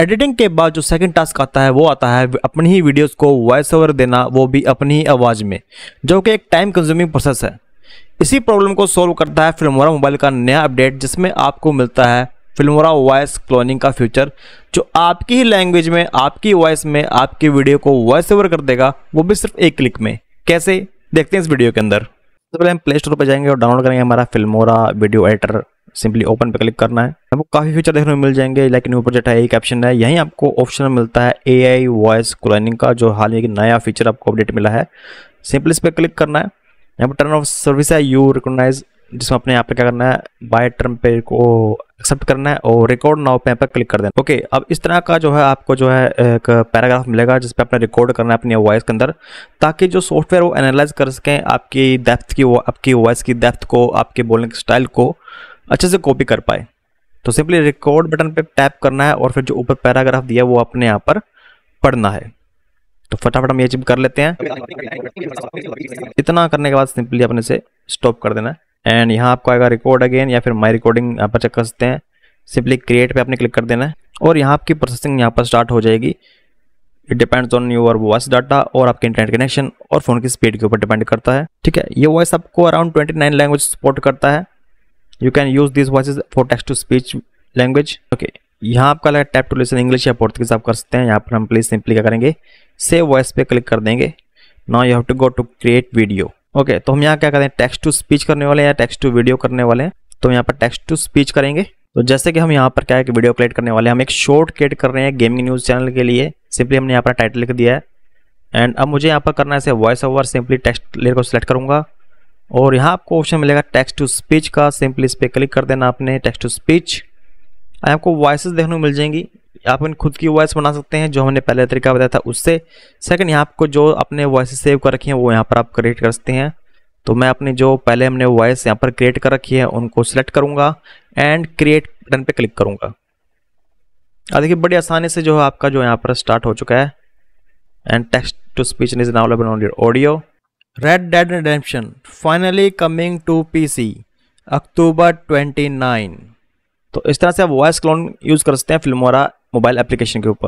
editing के बाद जो सेकंड टास्क आता है वो आता है अपनी ही वीडियोस को वॉइस ओवर देना वो भी अपनी ही आवाज़ में जो कि एक टाइम कंज्यूमिंग प्रोसेस है इसी प्रॉब्लम को सॉल्व करता है फिल्मोरा मोबाइल का नया अपडेट जिसमें आपको मिलता है फिल्मोरा वॉइस क्लोनिंग का फ्यूचर जो आपकी ही लैंग्वेज में आपकी वॉइस में आपकी वीडियो को वॉइस ओवर कर देगा वो भी सिर्फ एक क्लिक में कैसे देखते हैं इस वीडियो के अंदर सबसे पहले हम प्ले स्टोर पर जाएंगे और डाउनलोड करेंगे हमारा Filmora video editor simply open पे क्लिक करना है आपको काफी फीचर देखने में मिल जाएंगे लाइक न्यू प्रोजेक्ट है एक ऑप्शन है यहीं आपको ऑप्शन मिलता है ए आई वॉइस क्लोनिंग का जो हाल ही नया फीचर आपको अपडेट मिला है सिंपली इस पर क्लिक करना है यहाँ पर टर्न ऑफ सर्विस है यू रिकोगनाइज जिसमें अपने यहाँ पे क्या करना है बाय टर्म पे को एक्सेप्ट करना है और रिकॉर्ड नाउ पे पर क्लिक कर देना ओके अब इस तरह का जो है आपको जो है एक पैराग्राफ मिलेगा जिसपे अपना रिकॉर्ड करना है अपनी वॉइस के अंदर ताकि जो सॉफ्टवेयर वो एनालाइज कर सकें आपकी डेप्थ की आपकी वॉइस की डेप्थ को आपके बोलने के स्टाइल को अच्छे से कॉपी कर पाए तो सिंपली रिकॉर्ड बटन पे टैप करना है और फिर जो ऊपर पैराग्राफ दिया वो अपने यहाँ पर पढ़ना है तो फटाफट हम ये चीज कर लेते हैं इतना करने के बाद सिंपली अपने से स्टॉप कर देना है एंड यहाँ आपको आएगा रिकॉर्ड अगेन या फिर माई रिकॉर्डिंग यहाँ पर चेक कर सकते हैं सिंपली क्रिएट पे आपने क्लिक कर देना है और यहाँ आपकी प्रोसेसिंग यहाँ पर स्टार्ट हो जाएगी it depends on your voice data और आपके इंटरनेट कनेक्शन और फोन की स्पीड के ऊपर डिपेंड करता है ठीक है ये वॉइस आपको अराउंड 29 लैंग्वेज सपोर्ट करता है you can use this voice for text to speech language okay यहाँ आपका लगा टैप टू लिसन इंग्लिश या पोर्तुगीज आप कर सकते हैं यहाँ पर हम प्लीज सिंपली क्या करेंगे सेव वॉइस पे क्लिक कर देंगे now you have to go to create video okay तो हम यहाँ क्या करें टेक्स्ट टू स्पीच करने वाले या टेक्स्ट टू वीडियो करने वाले हैं तो यहाँ पर टेक्स्ट टू स्पीच करेंगे तो जैसे कि हम यहाँ पर क्या है कि वीडियो क्रिएट करने वाले हैं हम एक शॉर्ट क्रिएट कर रहे हैं गेमिंग न्यूज़ चैनल के लिए सिंपली हमने यहाँ पर टाइटल लिख दिया है एंड अब मुझे यहाँ पर करना है voice over simply text layer को सिलेक्ट करूंगा और यहाँ आपको ऑप्शन मिलेगा टेक्स्ट टू स्पीच का सिंपली इस पर क्लिक कर देना आपने टेक्स्ट टू स्पीच आपको वॉइसेस देखने को मिल जाएंगी आप अपनी खुद की वॉइस बना सकते हैं जो हमने पहले तरीका बताया था उससे सेकंड यहाँ आपको जो अपने वॉइस सेव कर रखी हैं वो यहाँ पर आप क्रिएट कर सकते हैं तो मैं अपनी जो पहले हमने वॉइस यहाँ पर क्रिएट कर रखी है उनको सिलेक्ट करूँगा एंड क्रिएट बटन पर क्लिक करूँगा अब देखिए बड़ी आसानी से जो है आपका जो यहाँ पर स्टार्ट हो चुका है and text to speech is now available on your audio Red Dead Redemption finally coming to PC October 29 तो इस तरह से आप वॉइस क्लोन यूज़ कर सकते हैं फिल्मोरा मोबाइल एप्लीकेशन के ऊपर